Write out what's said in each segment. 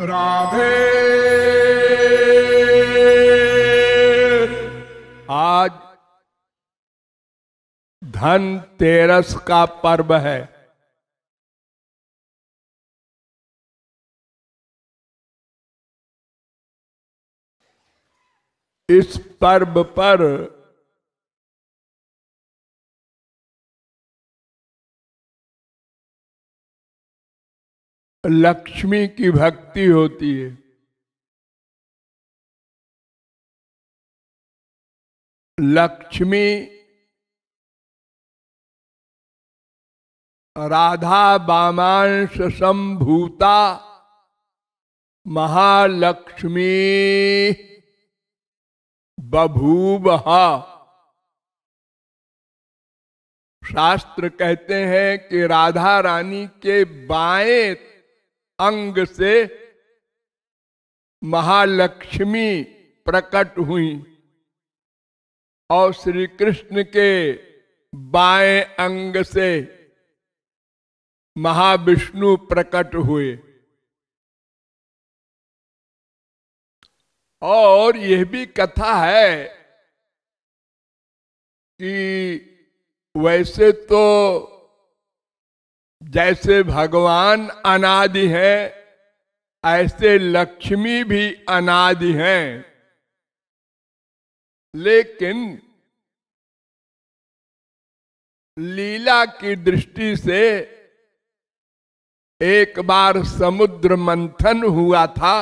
राधे आज धन तेरस का पर्व है इस पर्व पर लक्ष्मी की भक्ति होती है लक्ष्मी राधा बामांश संभूता महालक्ष्मी बभूबहा शास्त्र कहते हैं कि राधा रानी के बाएं अंग से महालक्ष्मी प्रकट हुई और श्री कृष्ण के बाएं अंग से महाविष्णु प्रकट हुए और यह भी कथा है कि वैसे तो जैसे भगवान अनादि है ऐसे लक्ष्मी भी अनादि है लेकिन लीला की दृष्टि से एक बार समुद्र मंथन हुआ था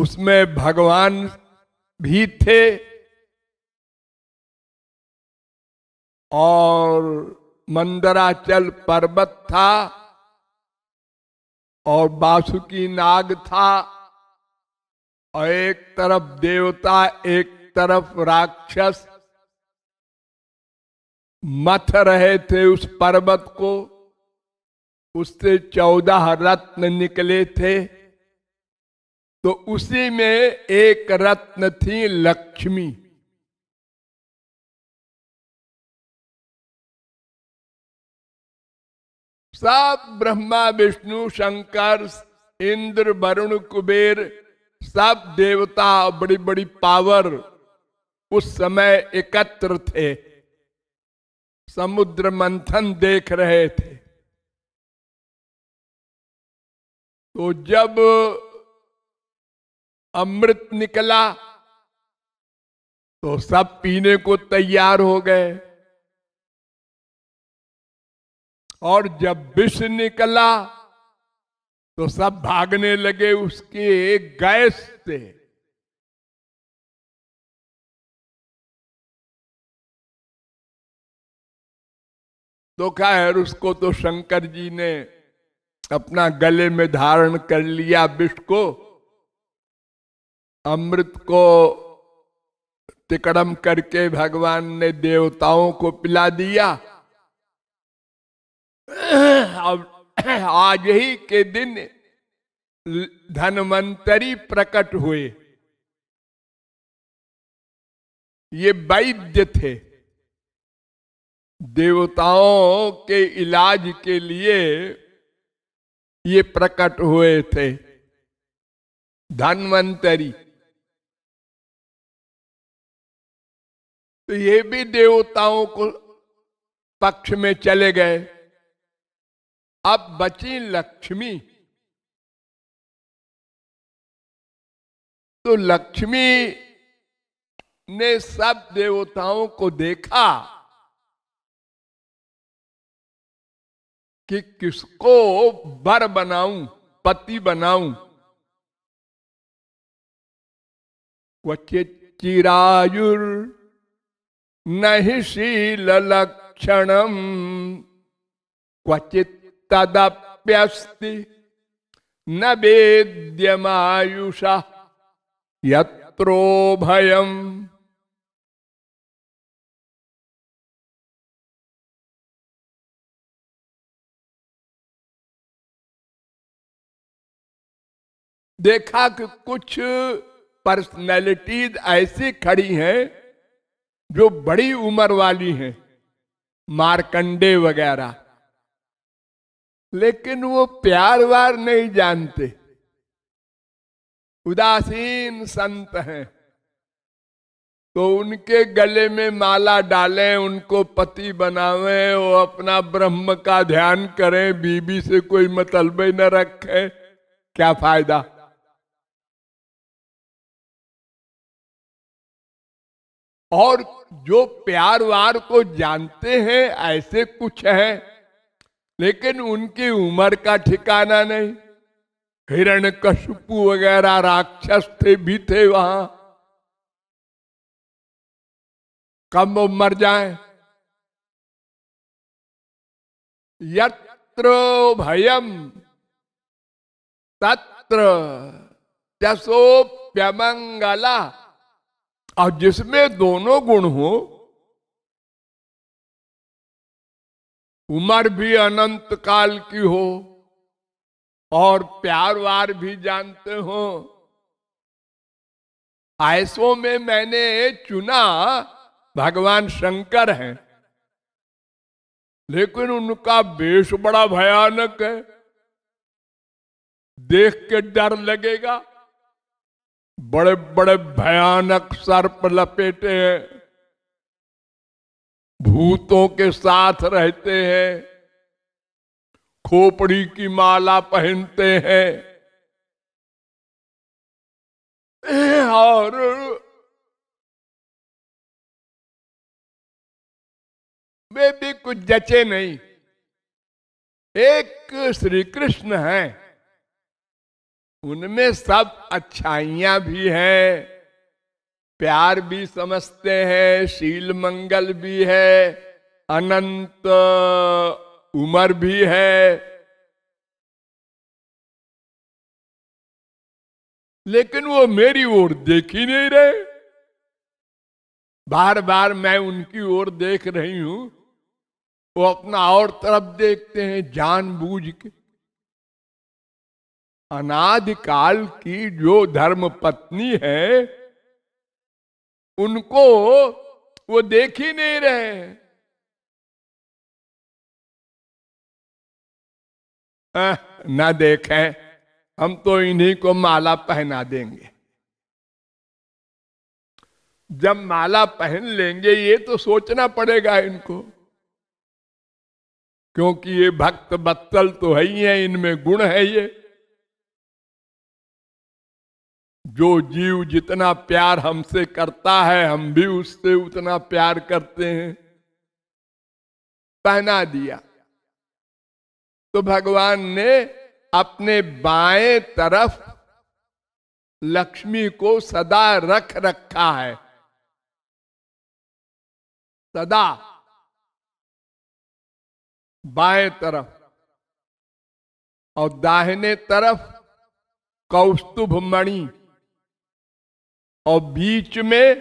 उसमें भगवान भी थे और मंदराचल पर्वत था और बासुकी नाग था और एक तरफ देवता एक तरफ राक्षस मथ रहे थे उस पर्वत को उससे चौदह रत्न निकले थे तो उसी में एक रत्न थी लक्ष्मी सब ब्रह्मा विष्णु शंकर इंद्र वरुण कुबेर सब देवता बड़ी बड़ी पावर उस समय एकत्र थे समुद्र मंथन देख रहे थे तो जब अमृत निकला तो सब पीने को तैयार हो गए और जब विष निकला तो सब भागने लगे उसके एक गैस से तो खैर उसको तो शंकर जी ने अपना गले में धारण कर लिया विष को अमृत को तिकड़म करके भगवान ने देवताओं को पिला दिया आज ही के दिन धनवंतरी प्रकट हुए ये वैद्य थे देवताओं के इलाज के लिए ये प्रकट हुए थे धनवंतरी तो ये भी देवताओं को पक्ष में चले गए अब बची लक्ष्मी तो लक्ष्मी ने सब देवताओं को देखा कि किसको बर बनाऊं पति बनाऊं क्वचित चिरायुर नहीं शील लक्षणम क्वचित तदप्यस्ति न वेद्यमायुषा यत्रो भयम् देखा कि कुछ पर्सनैलिटीज ऐसी खड़ी हैं जो बड़ी उम्र वाली हैं मारकंडे वगैरह लेकिन वो प्यार वार नहीं जानते उदासीन संत हैं तो उनके गले में माला डालें उनको पति बनावें वो अपना ब्रह्म का ध्यान करें बीबी से कोई मतलब न रखें क्या फायदा और जो प्यार वार को जानते हैं ऐसे कुछ हैं लेकिन उनकी उम्र का ठिकाना नहीं हिरण कशपु वगैरह राक्षस थे भी थे वहां कम मर जाए यत्र भयम तत्र प्यमंगला और जिसमें दोनों गुण हो उम्र भी अनंत काल की हो और प्यार वार भी जानते हो ऐसों में मैंने चुना भगवान शंकर हैं लेकिन उनका वेश बड़ा भयानक है देख के डर लगेगा बड़े बड़े भयानक सर्प लपेटे हैं भूतों के साथ रहते हैं खोपड़ी की माला पहनते हैं और वे भी कुछ जचे नहीं एक श्री कृष्ण है उनमें सब अच्छाइयां भी हैं प्यार भी समझते हैं शील मंगल भी है अनंत उम्र भी है लेकिन वो मेरी ओर देख ही नहीं रहे बार बार मैं उनकी ओर देख रही हूं वो अपना और तरफ देखते हैं जानबूझ के अनाधिकाल की जो धर्म पत्नी है उनको वो देख ही नहीं रहे आ, ना देखें हम तो इन्हीं को माला पहना देंगे जब माला पहन लेंगे ये तो सोचना पड़ेगा इनको क्योंकि ये भक्त बत्तल तो है ही है इनमें गुण है ये जो जीव जितना प्यार हमसे करता है हम भी उससे उतना प्यार करते हैं पहना दिया तो भगवान ने अपने बाएं तरफ लक्ष्मी को सदा रख रखा है सदा बाएं तरफ और दाहिने तरफ कौस्तुभ मणि और बीच में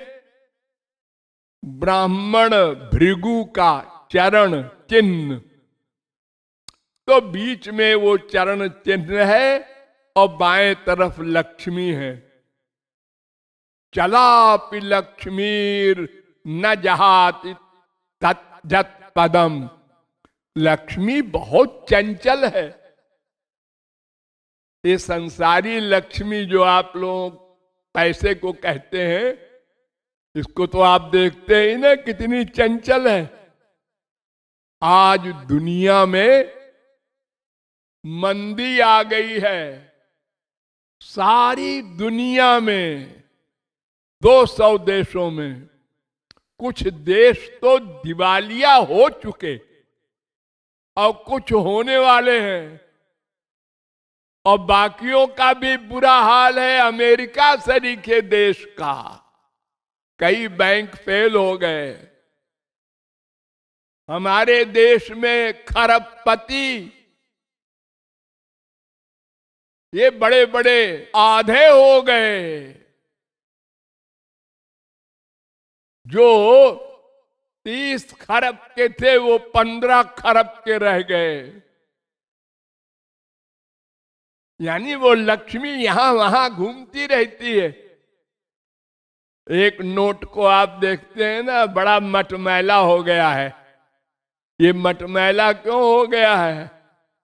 ब्राह्मण भृगु का चरण चिन्ह तो बीच में वो चरण चिन्ह है और बाएं तरफ लक्ष्मी है चलापि लक्ष्मीर न जहाति तत् पदम लक्ष्मी बहुत चंचल है ये संसारी लक्ष्मी जो आप लोग पैसे को कहते हैं इसको तो आप देखते ही ना कितनी चंचल है आज दुनिया में मंदी आ गई है सारी दुनिया में 200 देशों में कुछ देश तो दिवालिया हो चुके और कुछ होने वाले हैं और बाकियों का भी बुरा हाल है अमेरिका सरीखे देश का कई बैंक फेल हो गए हमारे देश में खरबपति ये बड़े बड़े आधे हो गए जो तीस खरब के थे वो पंद्रह खरब के रह गए यानी वो लक्ष्मी यहां वहां घूमती रहती है एक नोट को आप देखते हैं ना बड़ा मटमैला हो गया है ये मटमैला क्यों हो गया है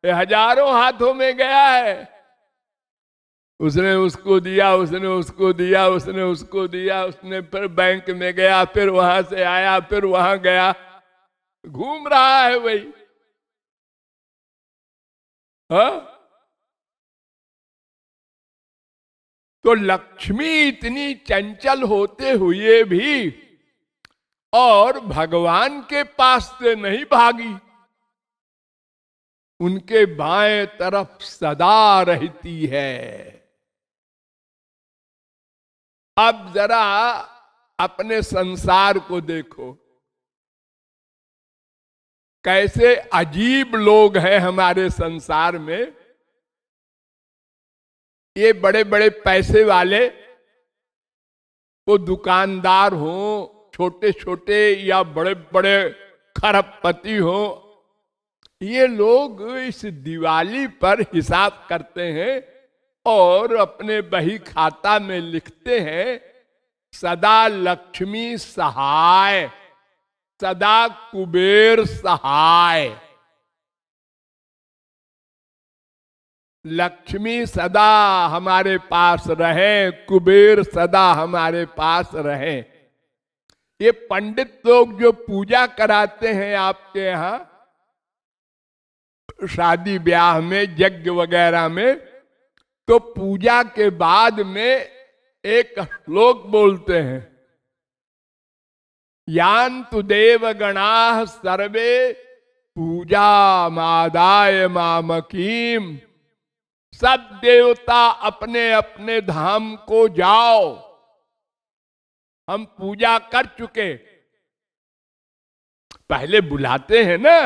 ये हजारों हाथों में गया है उसने उसको दिया उसने उसको दिया उसने उसको दिया उसने फिर बैंक में गया फिर वहां से आया फिर वहां गया घूम रहा है वही हाँ तो लक्ष्मी इतनी चंचल होते हुए भी और भगवान के पास से नहीं भागी उनके बाएं तरफ सदा रहती है अब जरा अपने संसार को देखो कैसे अजीब लोग हैं हमारे संसार में ये बड़े बड़े पैसे वाले वो दुकानदार हो छोटे छोटे या बड़े बड़े खरबपति हो ये लोग इस दिवाली पर हिसाब करते हैं और अपने बही खाता में लिखते हैं सदा लक्ष्मी सहाय सदा कुबेर सहाय लक्ष्मी सदा हमारे पास रहे कुबेर सदा हमारे पास रहे ये पंडित लोग जो पूजा कराते हैं आपके यहां शादी ब्याह में यज्ञ वगैरह में तो पूजा के बाद में एक श्लोक बोलते हैं यान तु देव गणा सर्वे पूजा मादाय मामकीम सब देवता अपने अपने धाम को जाओ हम पूजा कर चुके पहले बुलाते हैं ना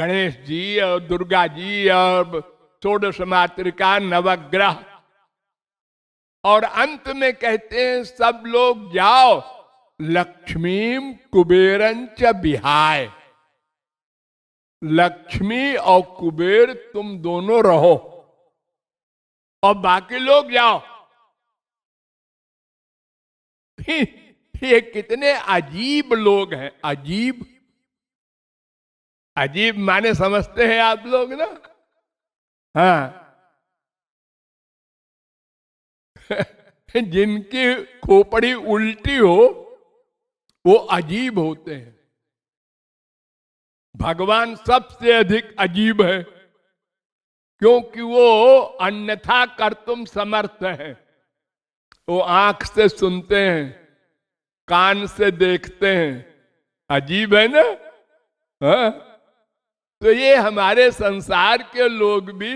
गणेश जी और दुर्गा जी और षोडश मातृका नवग्रह और अंत में कहते हैं सब लोग जाओ लक्ष्मी कुबेरन च बिहाय लक्ष्मी और कुबेर तुम दोनों रहो और बाकी लोग जाओ ये कितने अजीब लोग हैं अजीब अजीब माने समझते हैं आप लोग ना हाँ जिनकी खोपड़ी उल्टी हो वो अजीब होते हैं भगवान सबसे अधिक अजीब है क्योंकि वो अन्यथा कर तुम समर्थ है वो आंख से सुनते हैं कान से देखते हैं अजीब है ना हाँ? तो ये हमारे संसार के लोग भी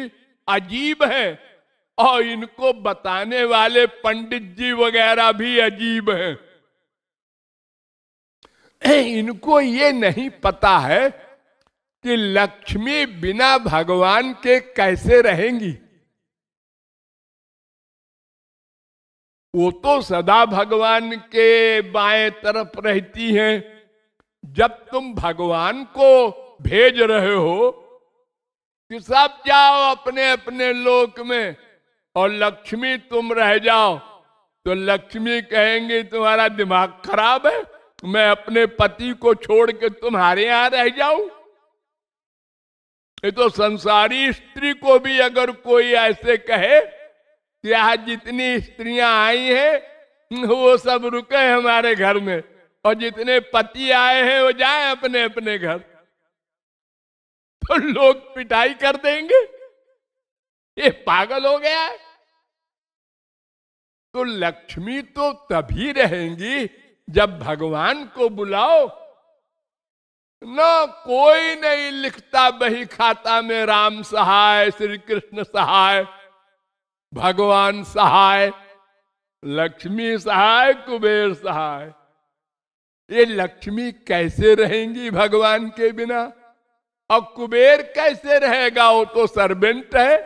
अजीब है और इनको बताने वाले पंडित जी वगैरह भी अजीब हैं इनको ये नहीं पता है कि लक्ष्मी बिना भगवान के कैसे रहेंगी वो तो सदा भगवान के बाएं तरफ रहती हैं जब तुम भगवान को भेज रहे हो कि सब जाओ अपने अपने लोक में और लक्ष्मी तुम रह जाओ तो लक्ष्मी कहेंगे तुम्हारा दिमाग खराब है मैं अपने पति को छोड़ के तुम्हारे यहां रह जाऊं ये तो संसारी स्त्री को भी अगर कोई ऐसे कहे कि आज जितनी स्त्रियां आई हैं वो सब रुके हमारे घर में और जितने पति आए हैं वो जाए अपने अपने घर तो लोग पिटाई कर देंगे ये पागल हो गया है तो लक्ष्मी तो तभी रहेंगी जब भगवान को बुलाओ ना कोई नहीं लिखता बही खाता में राम सहाय श्री कृष्ण सहाय भगवान सहाय लक्ष्मी सहाय कुबेर सहाय ये लक्ष्मी कैसे रहेंगी भगवान के बिना और कुबेर कैसे रहेगा वो तो सर्वेंट है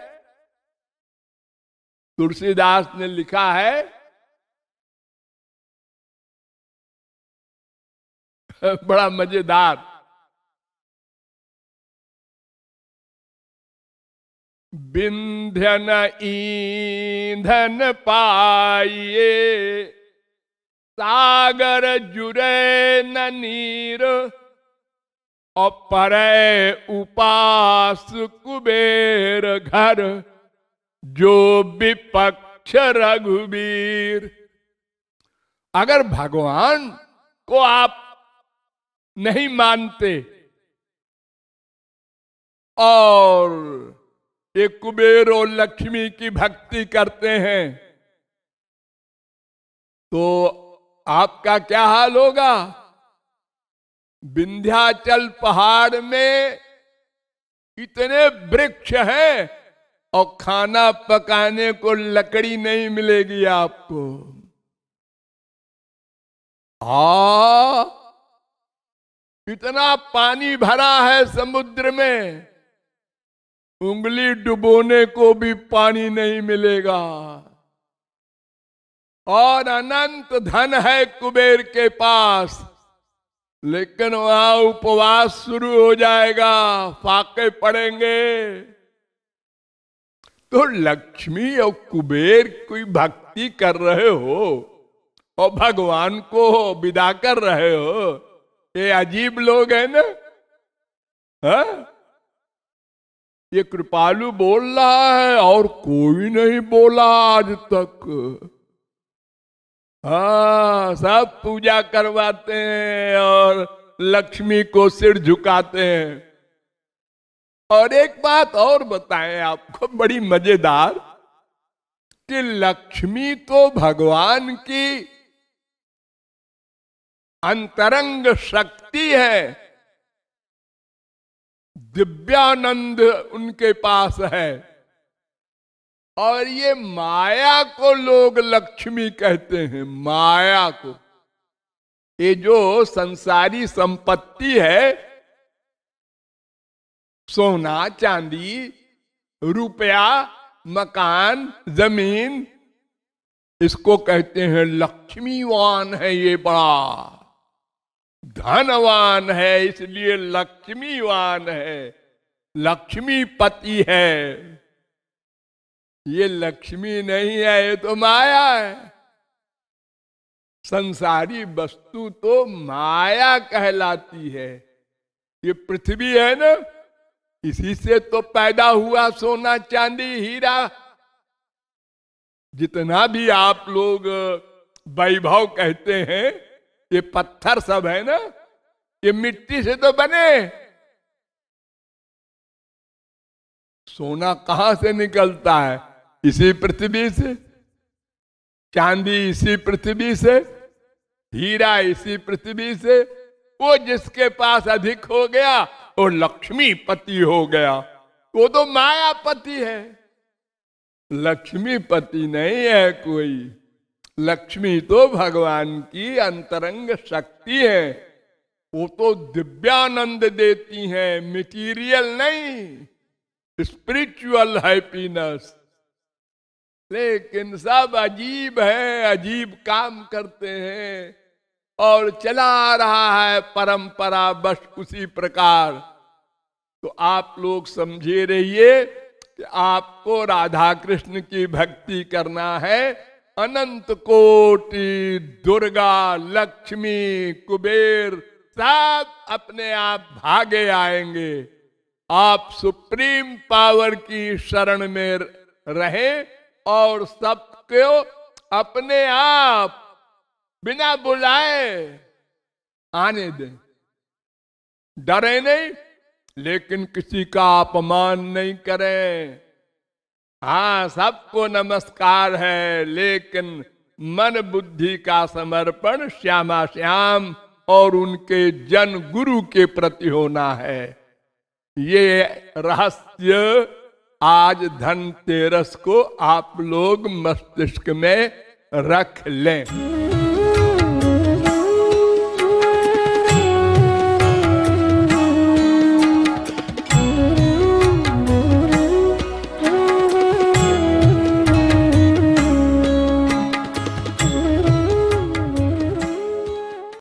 तुलसीदास ने लिखा है बड़ा मजेदार बिंध्यन ईंधन पाइये सागर जुरे न नीर और पर उपास कुबेर घर जो विपक्ष रघुबीर अगर भगवान को आप नहीं मानते और ये कुबेर और लक्ष्मी की भक्ति करते हैं तो आपका क्या हाल होगा विंध्याचल पहाड़ में इतने वृक्ष हैं और खाना पकाने को लकड़ी नहीं मिलेगी आपको आ हाँ, इतना पानी भरा है समुद्र में उंगली डुबोने को भी पानी नहीं मिलेगा और अनंत धन है कुबेर के पास लेकिन वहां उपवास शुरू हो जाएगा फाके पड़ेंगे तो लक्ष्मी और कुबेर कोई भक्ति कर रहे हो और भगवान को विदा कर रहे हो ये अजीब लोग हैं ना हा? ये कृपालु बोल रहा है और कोई नहीं बोला आज तक हा सब पूजा करवाते हैं और लक्ष्मी को सिर झुकाते हैं और एक बात और बताएं आपको बड़ी मजेदार कि लक्ष्मी तो भगवान की अंतरंग शक्ति है दिव्यानंद उनके पास है और ये माया को लोग लक्ष्मी कहते हैं माया को ये जो संसारी संपत्ति है सोना चांदी रुपया मकान जमीन इसको कहते हैं लक्ष्मीवान है ये बड़ा धनवान है इसलिए लक्ष्मीवान है लक्ष्मीपति है ये लक्ष्मी नहीं है ये तो माया है संसारी वस्तु तो माया कहलाती है ये पृथ्वी है ना इसी से तो पैदा हुआ सोना चांदी हीरा जितना भी आप लोग वैभव कहते हैं ये पत्थर सब है ना ये मिट्टी से तो बने सोना कहां से निकलता है इसी पृथ्वी से चांदी इसी पृथ्वी से हीरा इसी पृथ्वी से वो जिसके पास अधिक हो गया वो लक्ष्मी पति हो गया वो तो मायापति है लक्ष्मी पति नहीं है कोई लक्ष्मी तो भगवान की अंतरंग शक्ति है वो तो दिव्यानंद देती है मिटीरियल नहीं स्पिरिचुअल हैप्पीनेस लेकिन सब अजीब है अजीब काम करते हैं और चला आ रहा है परंपरा बस उसी प्रकार तो आप लोग समझे रहिए कि आपको राधा कृष्ण की भक्ति करना है अनंत कोटि दुर्गा लक्ष्मी कुबेर सब अपने आप भागे आएंगे आप सुप्रीम पावर की शरण में रहे और सबको अपने आप बिना बुलाए आने दें डरे नहीं लेकिन किसी का अपमान नहीं करें हाँ सबको नमस्कार है लेकिन मन बुद्धि का समर्पण श्यामा श्याम और उनके जन गुरु के प्रति होना है ये रहस्य आज धनतेरस को आप लोग मस्तिष्क में रख लें